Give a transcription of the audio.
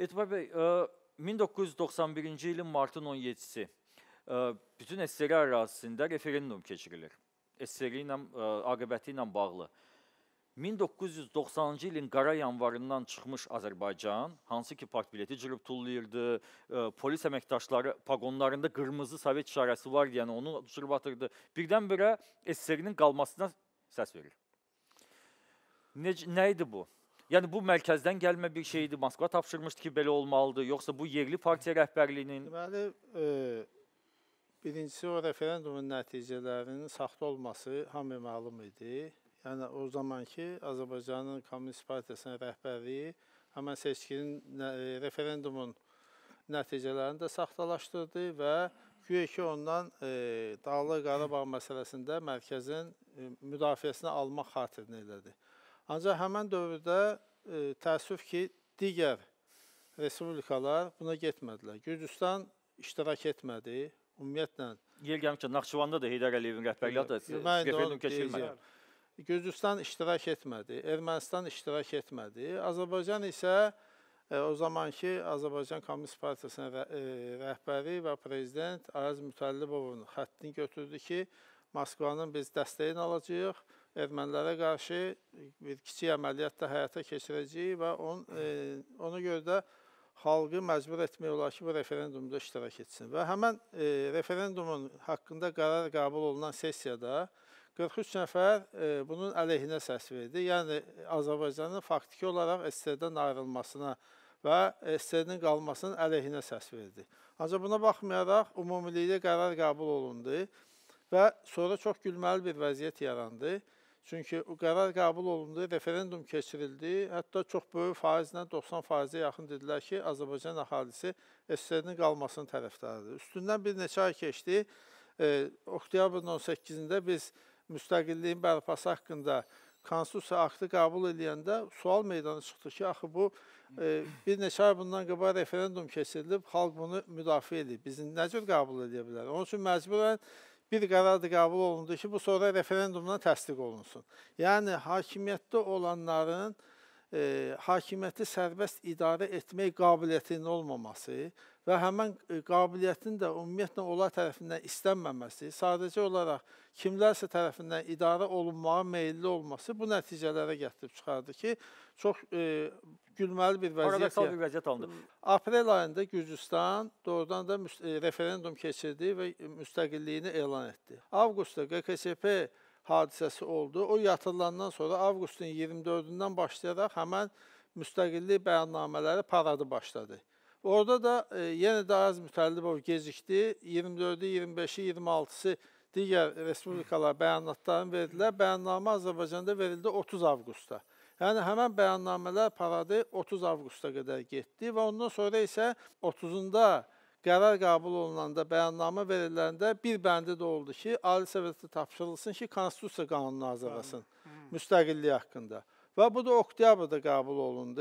Etibar bəy, 1991-ci ilin martın 17-si e, bütün SSR ərazisində referendum keçirilir. SSR ilə e, aqibəti ilə bağlı. 1990-cı ilin qara yanvarından çıxmış Azərbaycan, hansı ki part bileti cırıb tullayırdı, e, polis əməkdaşları paqonlarında qırmızı Sovet işarəsi var deyən onu cırıb atırdı. Birdən-birə SSR-nin qalmasına səs verir. Necə nə idi bu? Yəni bu mərkəzdən gəlmə bir şeydir. Moskva tapşırmışdı ki, belə olmalıdır, yoxsa bu yerli partiya rəhbərliyinin Deməli, e, birincisi o referendumun nəticələrinin saxta olması hamı məlum idi. Yəni o zamanki Azərbaycanın Kommunist Partiyasının rəhbərliyi həmin seçkinin e, referendumun nəticələrini də saxtalaşdırdı və güya ki ondan e, Dağlıq Qarabağ məsələsində mərkəzin e, müdafiəsini almaq xatirinə elədi. Ancaq həmən dövrdə e, təəssüf ki, digər respublikalar buna getmədilər. Gürcüstan iştirak etmədi, ümumiyyətlə. Yer gəlmiş ki, Naxçıvanda da Heydər Əliyevin rəhbərliyi adı referendum keçirilmədi. Gürcüstan iştirak etmədi, Ermənistan iştirak etmədi. Azərbaycan isə e, o zamanki Azərbaycan Komünist Partiyasının rə, e, rəhbəri və prezident Araz Mütəllibovun xəttini götürdü ki, Moskvanın biz dəstəyini alacağıq ermənilərə qarşı bir kiçik əməliyyat da həyata keçirəcəyi və on, e, ona görə də xalqı məcbur etmək olar ki, bu referendumda iştirak etsin. Və həmən e, referendumun haqqında qərar qəbul olunan sessiyada 43 nəfər e, bunun əleyhinə səs verdi. Yəni, Azərbaycanın faktiki olaraq SSR-dən ayrılmasına və SSR-nin qalmasının əleyhinə səs verdi. Ancaq buna baxmayaraq, ümumilikdə qərar qəbul olundu. Və sonra çox gülməli bir vəziyyət yarandı. Çünki o qərar qəbul olundu, referendum keçirildi. Hətta çox böyük faizlə 90%-ə yaxın dedilər ki, Azərbaycan əhalisi SSR-nin qalmasının tərəfdarıdır. Üstündən bir neçə ay keçdi. E, oktyabrın 18-də biz müstəqilliyin bərpası haqqında konstitusiya aktı qəbul edəndə sual meydana çıxdı ki, axı bu e, bir neçə ay bundan qabaq referendum keçirilib, xalq bunu müdafiə edib. Biz nə cür qəbul edə bilərik? Onun üçün məcburən bir qərar da qəbul olundu ki, bu sonra referendumla təsdiq olunsun. Yəni hakimiyyətdə olanların e, hakimiyyəti sərbəst idarə etmək qabiliyyətinin olmaması və həmən e, qabiliyyətin də ümumiyyətlə onlar tərəfindən istənməməsi, sadəcə olaraq kimlərsə tərəfindən idarə olunmağa meylli olması bu nəticələrə gətirib çıxardı ki, çox e, gülməli bir vəziyyət. Paradoksal bir vəziyyət oldu. Aprel ayında Gürcüstan doğrudan da e, referendum keçirdi və müstəqilliyini elan etdi. Avqustda QKSP hadisəsi oldu. O yatılandan sonra avqustun 24-dən başlayaraq həmən müstəqillik bəyannamələri paradı başladı. Orada da e, yenə də Ayaz Mütəllibov gecikdi. 24-ü, 25-i, 26-sı digər respublikalar bəyanatlarını verdilər. Bəyannamə Azərbaycanda verildi 30 avqusta. Yəni həmən bəyannamələr paradı 30 avqusta qədər getdi və ondan sonra isə 30-unda qərar qəbul olunanda, bəyannamə veriləndə bir bəndi də oldu ki, Ali Sovetə tapşırılsın ki, Konstitusiya qanunu hazırlasın müstəqillik haqqında. Və bu da oktyabrda qəbul olundu.